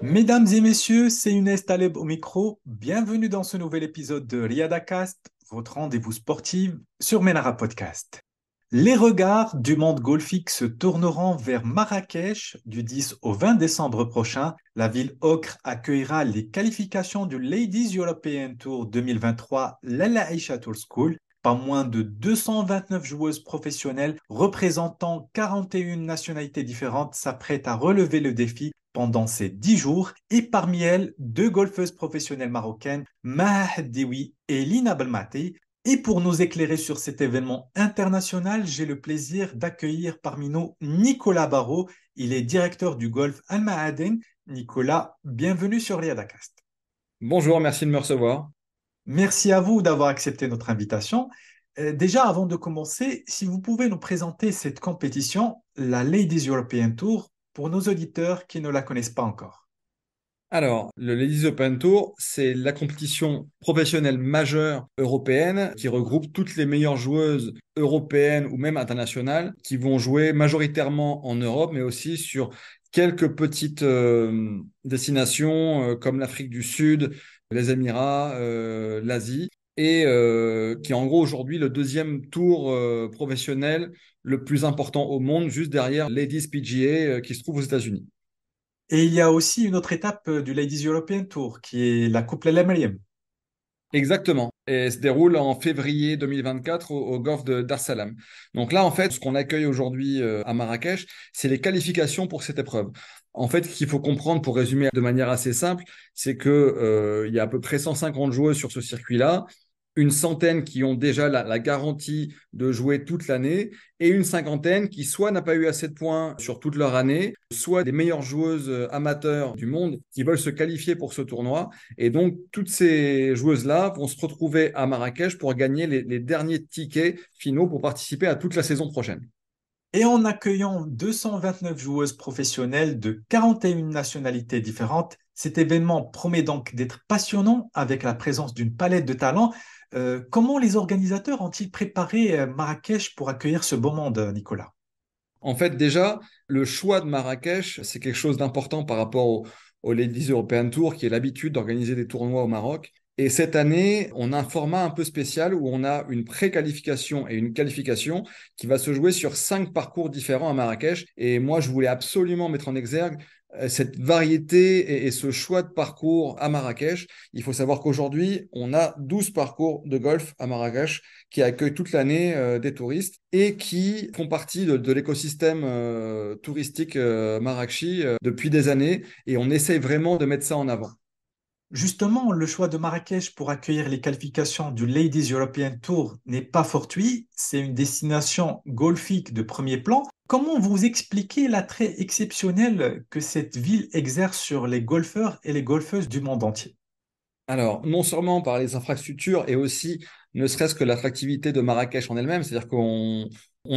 Mesdames et messieurs, c'est Younes Taleb au micro. Bienvenue dans ce nouvel épisode de Riadacast, votre rendez-vous sportif sur Menara Podcast. Les regards du monde golfique se tourneront vers Marrakech du 10 au 20 décembre prochain. La ville ocre accueillera les qualifications du Ladies European Tour 2023, l'Ala Aisha Tour School. Pas moins de 229 joueuses professionnelles représentant 41 nationalités différentes s'apprêtent à relever le défi pendant ces 10 jours et parmi elles, deux golfeuses professionnelles marocaines, Maha et Lina Balmaté. et pour nous éclairer sur cet événement international, j'ai le plaisir d'accueillir parmi nous Nicolas Barrault. Il est directeur du golf Al Maaden. Nicolas, bienvenue sur Liadakast. Bonjour, merci de me recevoir. Merci à vous d'avoir accepté notre invitation. Euh, déjà, avant de commencer, si vous pouvez nous présenter cette compétition, la Ladies European Tour, pour nos auditeurs qui ne la connaissent pas encore. Alors, le Ladies Open Tour, c'est la compétition professionnelle majeure européenne qui regroupe toutes les meilleures joueuses européennes ou même internationales qui vont jouer majoritairement en Europe, mais aussi sur quelques petites euh, destinations euh, comme l'Afrique du Sud, les Émirats, euh, l'Asie, et euh, qui est en gros aujourd'hui le deuxième tour euh, professionnel le plus important au monde, juste derrière Ladies PGA qui se trouve aux États-Unis. Et il y a aussi une autre étape du Ladies European Tour, qui est la Coupe LMLM. Exactement et se déroule en février 2024 au, golf d'Arsalam. de Donc là, en fait, ce qu'on accueille aujourd'hui euh, à Marrakech, c'est les qualifications pour cette épreuve. En fait, ce qu'il faut comprendre, pour résumer de manière assez simple, c'est que euh, il y a à peu près 150 joueurs sur ce circuit-là une centaine qui ont déjà la, garantie de jouer toute l'année et une cinquantaine qui soit n'a pas eu assez de points sur toute leur année, soit des meilleures joueuses euh, amateurs du monde qui veulent se qualifier pour ce tournoi. Et donc, toutes ces joueuses-là vont se retrouver à Marrakech pour gagner les derniers tickets finaux pour participer à toute la saison prochaine et en accueillant 229 joueuses professionnelles de 41 nationalités différentes. Cet événement promet donc d'être passionnant avec la présence d'une palette de talents. Euh, comment les organisateurs ont-ils préparé euh, Marrakech pour accueillir ce beau monde, Nicolas En fait, déjà, le choix de Marrakech, c'est quelque chose d'important par rapport au, au Ladies European Tour, qui est l'habitude d'organiser des tournois au Maroc. Et cette année, on a un format un peu spécial où on a une préqualification et une qualification qui va se jouer sur cinq parcours différents à Marrakech. Et moi, je voulais absolument mettre en exergue euh, cette variété et, ce choix de parcours à Marrakech. Il faut savoir qu'aujourd'hui, on a 12 parcours de golf à Marrakech qui accueillent toute l'année euh, des touristes et qui font partie de, l'écosystème euh, touristique Marrakech depuis des années. Et on essaye vraiment de mettre ça en avant. Justement, le choix de Marrakech pour accueillir les qualifications du Ladies European Tour n'est pas fortuit, c'est une destination golfique de premier plan. Comment vous expliquez l'attrait exceptionnel que cette ville exerce sur les golfeurs et les golfeuses du monde entier Alors, non seulement par les infrastructures et aussi ne serait-ce que l'attractivité de Marrakech en elle-même, c'est-à-dire qu'on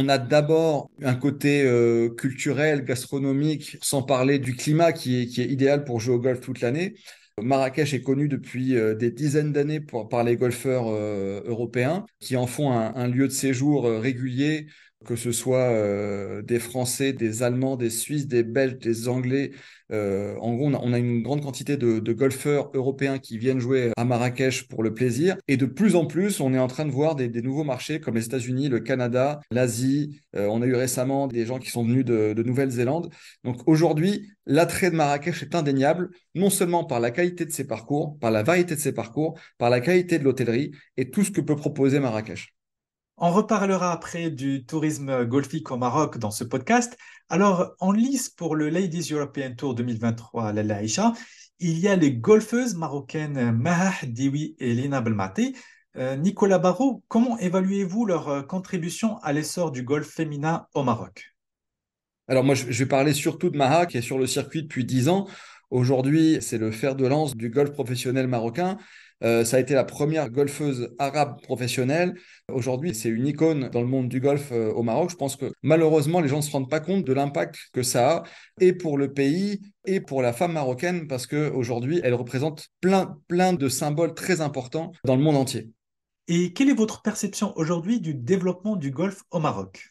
a d'abord un côté euh, culturel, gastronomique, sans parler du climat qui est idéal pour jouer au golf toute l'année. Marrakech est connu depuis euh, des dizaines d'années par les golfeurs euh, européens qui en font un, lieu de séjour euh, régulier que ce soit euh, des Français, des Allemands, des Suisses, des Belges, des Anglais. Euh, en gros, on a, une grande quantité de, golfeurs européens qui viennent jouer à Marrakech pour le plaisir. Et de plus en plus, on est en train de voir des, nouveaux marchés comme les États-Unis, le Canada, l'Asie. Euh, on a eu récemment des gens qui sont venus de, de Nouvelle-Zélande. Donc aujourd'hui, l'attrait de Marrakech est indéniable, non seulement par la qualité de ses parcours, par la variété de ses parcours, par la qualité de l'hôtellerie et tout ce que peut proposer Marrakech. On reparlera après du tourisme golfique au Maroc dans ce podcast. Alors, en lice pour le Ladies European Tour 2023 à la Laïcha, il y a les golfeuses marocaines maha Diwi et Lina Belmaté. Euh, Nicolas Barraud, comment évaluez-vous leur euh, contribution à l'essor du golf féminin au Maroc Alors, moi, je vais parler surtout de maha qui est sur le circuit depuis 10 ans. Aujourd'hui, c'est le fer de lance du golf professionnel marocain. Euh, ça a été la première golfeuse arabe professionnelle. Aujourd'hui, c'est une icône dans le monde du golf euh, au Maroc. Je pense que malheureusement, les gens ne se rendent pas compte de l'impact que ça a et pour le pays et pour la femme marocaine parce qu'aujourd'hui, elle représente plein, plein de symboles très importants dans le monde entier. Et quelle est votre perception aujourd'hui du développement du golf au Maroc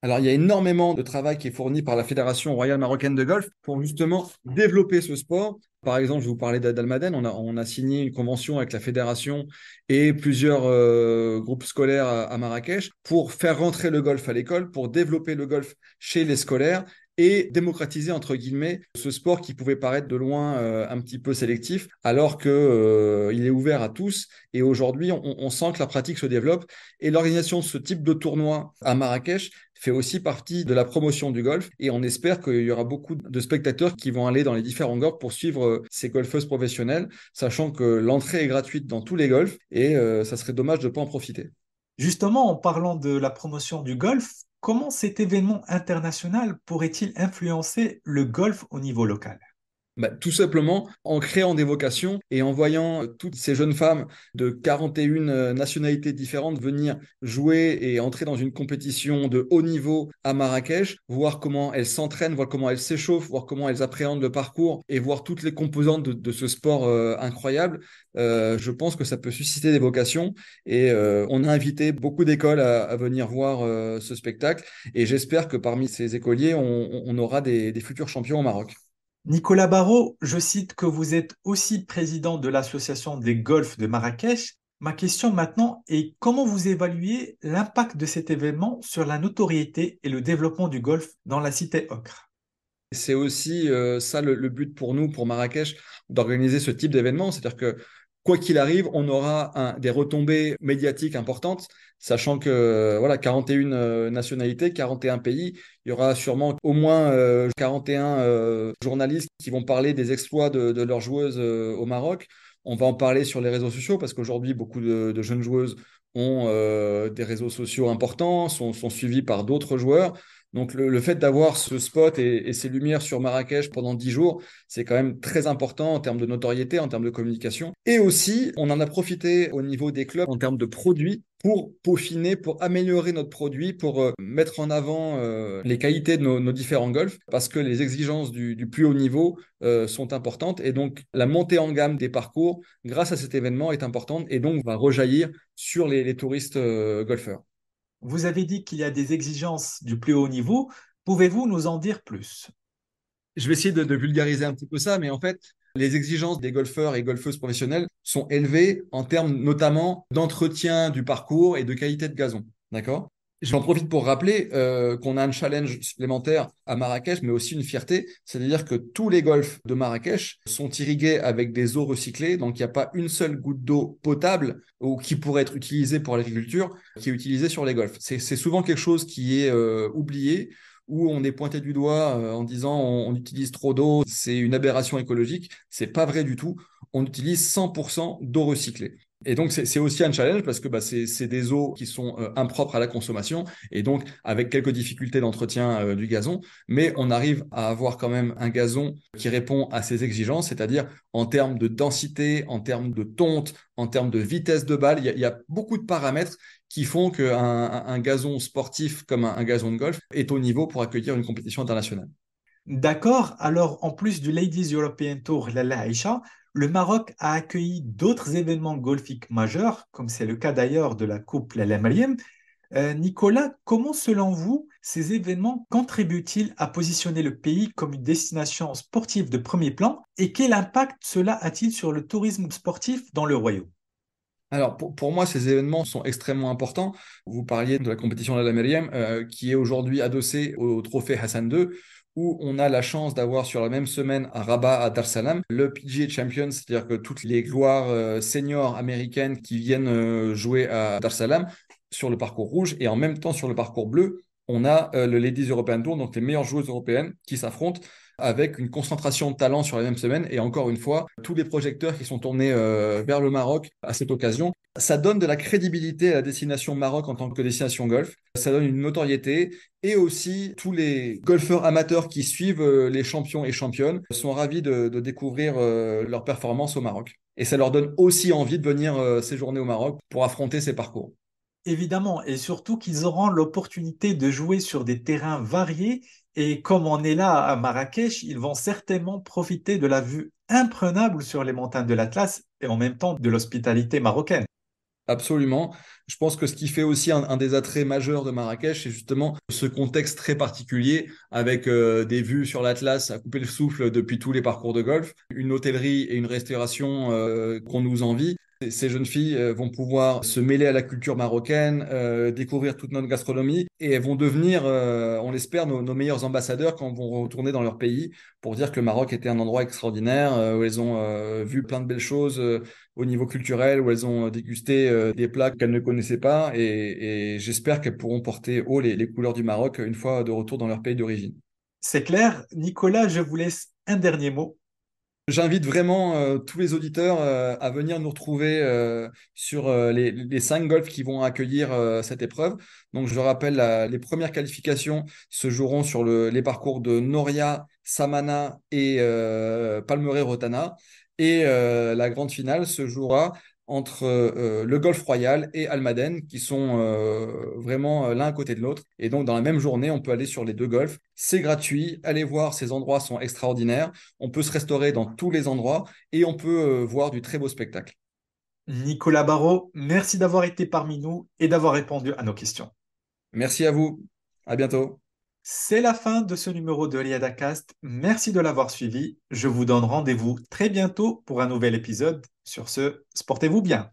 alors, il y a énormément de travail qui est fourni par la Fédération royale marocaine de golf pour justement développer ce sport. Par exemple, je vous parlais d'Almaden, on a, signé une convention avec la fédération et plusieurs euh, groupes scolaires à, Marrakech pour faire rentrer le golf à l'école, pour développer le golf chez les scolaires et démocratiser entre guillemets ce sport qui pouvait paraître de loin euh, un petit peu sélectif alors qu'il euh, est ouvert à tous et aujourd'hui on, on, sent que la pratique se développe et l'organisation de ce type de tournoi à Marrakech fait aussi partie de la promotion du golf et on espère qu'il y aura beaucoup de spectateurs qui vont aller dans les différents golfs pour suivre euh, ces golfeuses professionnelles, sachant que l'entrée est gratuite dans tous les golfs et euh, ça serait dommage de ne pas en profiter. Justement, en parlant de la promotion du golf, comment cet événement international pourrait-il influencer le golf au niveau local bah, tout simplement en créant des vocations et en voyant toutes ces jeunes femmes de 41 euh, nationalités différentes venir jouer et entrer dans une compétition de haut niveau à Marrakech, voir comment elles s'entraînent, voir comment elles s'échauffent, voir comment elles appréhendent le parcours et voir toutes les composantes de, ce sport euh, incroyable, euh, je pense que ça peut susciter des vocations et on a invité beaucoup d'écoles à, venir voir ce spectacle et j'espère que parmi ces écoliers, on, aura des futurs champions au Maroc. Nicolas Barrault, je cite que vous êtes aussi président de l'Association des golfs de Marrakech. Ma question maintenant est comment vous évaluez l'impact de cet événement sur la notoriété et le développement du golf dans la cité ocre C'est aussi euh, ça le, but pour nous, pour Marrakech, d'organiser ce type d'événement. C'est-à-dire que quoi qu'il arrive, on aura des retombées médiatiques importantes, sachant que euh, voilà 41 euh, nationalités, 41 pays, il y aura sûrement au moins 41 euh, journalistes qui vont parler des exploits de, leurs joueuses au Maroc. On va en parler sur les réseaux sociaux parce qu'aujourd'hui, beaucoup de, jeunes joueuses ont des réseaux sociaux importants, sont, sont suivis par d'autres joueurs. Donc le, fait d'avoir ce spot et, ces lumières sur Marrakech pendant 10 jours, c'est quand même très important en termes de notoriété, en termes de communication. Et aussi, on en a profité au niveau des clubs en termes de produits pour peaufiner, pour améliorer notre produit, pour euh, mettre en avant euh, les qualités de nos, différents golfs, parce que les exigences du, plus haut niveau euh, sont importantes. Et donc, la montée en gamme des parcours, grâce à cet événement, est importante et donc va rejaillir sur les touristes golfeurs. Vous avez dit qu'il y a des exigences du plus haut niveau. Pouvez-vous nous en dire plus Je vais essayer de, vulgariser un petit peu ça, mais en fait, les exigences des golfeurs et golfeuses professionnelles sont élevées en termes notamment d'entretien du parcours et de qualité de gazon. D'accord J'en profite pour rappeler euh, qu'on a un challenge supplémentaire à Marrakech, mais aussi une fierté, c'est-à-dire que tous les golfs de Marrakech sont irrigués avec des eaux recyclées, donc il n'y a pas une seule goutte d'eau potable ou qui pourrait être utilisée pour l'agriculture qui est utilisée sur les golfs. C'est souvent quelque chose qui est euh, oublié où on est pointé du doigt euh, en disant on utilise trop d'eau, c'est une aberration écologique. C'est pas vrai du tout. On utilise 100% d'eau recyclée. Et donc, c'est aussi un challenge parce que bah, c'est des eaux qui sont euh, impropres à la consommation et donc avec quelques difficultés d'entretien euh, du gazon. Mais on arrive à avoir quand même un gazon qui répond à ces exigences, c'est-à-dire en termes de densité, en termes de tonte, en termes de vitesse de balle. Il y, a, beaucoup de paramètres qui font qu'un gazon sportif comme un, gazon de golf est au niveau pour accueillir une compétition internationale. D'accord. Alors, en plus du Ladies European Tour, la Laïcha, le Maroc a accueilli d'autres événements golfiques majeurs, comme c'est le cas d'ailleurs de la Coupe Lamaliem. Euh, Nicolas, comment selon vous, ces événements contribuent-ils à positionner le pays comme une destination sportive de premier plan et quel impact cela a-t-il sur le tourisme sportif dans le royaume alors pour, moi, ces événements sont extrêmement importants. Vous parliez de la compétition de la Meriem, euh, qui est aujourd'hui adossée au, trophée Hassan II, où on a la chance d'avoir sur la même semaine à Rabat, à Dar Salam, le PGA Champion, c'est-à-dire que toutes les gloires euh, seniors américaines qui viennent euh, jouer à Dar Salam sur le parcours rouge et en même temps sur le parcours bleu, on a le Ladies European Tour, donc les meilleures joueuses européennes qui s'affrontent avec une concentration de talents sur la même semaine. Et encore une fois, tous les projecteurs qui sont tournés euh, vers le Maroc à cette occasion, ça donne de la crédibilité à la destination Maroc en tant que destination golf. Ça donne une notoriété et aussi tous les golfeurs amateurs qui suivent euh, les champions et championnes sont ravis de, découvrir leurs leur performance au Maroc. Et ça leur donne aussi envie de venir euh, séjourner au Maroc pour affronter ces parcours. Évidemment, et surtout qu'ils auront l'opportunité de jouer sur des terrains variés et comme on est là à Marrakech, ils vont certainement profiter de la vue imprenable sur les montagnes de l'Atlas et en même temps de l'hospitalité marocaine. Absolument. Je pense que ce qui fait aussi un, des attraits majeurs de Marrakech, c'est justement ce contexte très particulier avec euh, des vues sur l'Atlas à couper le souffle depuis tous les parcours de golf, une hôtellerie et une restauration euh, qu'on nous envie, ces jeunes filles euh, vont pouvoir se mêler à la culture marocaine, euh, découvrir toute notre gastronomie et elles vont devenir, euh, on l'espère, nos, meilleurs ambassadeurs quand elles vont retourner dans leur pays pour dire que le Maroc était un endroit extraordinaire où elles ont vu plein de belles choses au niveau culturel, où elles ont dégusté des plats qu'elles ne connaissaient pas et, j'espère qu'elles pourront porter haut les couleurs du Maroc une fois de retour dans leur pays d'origine. C'est clair. Nicolas, je vous laisse un dernier mot J'invite vraiment euh, tous les auditeurs euh, à venir nous retrouver euh, sur les, cinq golfs qui vont accueillir cette épreuve. Donc, je rappelle, les premières qualifications se joueront sur les parcours de Noria, Samana et Palmeret-Rotana. Et la grande finale se jouera entre euh, le Golfe Royal et Almaden, qui sont euh, vraiment euh, l'un à côté de l'autre. Et donc, dans la même journée, on peut aller sur les deux golfs. C'est gratuit. Allez voir, ces endroits sont extraordinaires. On peut se restaurer dans tous les endroits et on peut voir du très beau spectacle. Nicolas Barrault, merci d'avoir été parmi nous et d'avoir répondu à nos questions. Merci à vous. À bientôt. C'est la fin de ce numéro de l'IADACAST. Merci de l'avoir suivi. Je vous donne rendez-vous très bientôt pour un nouvel épisode. Sur ce, sportez-vous bien.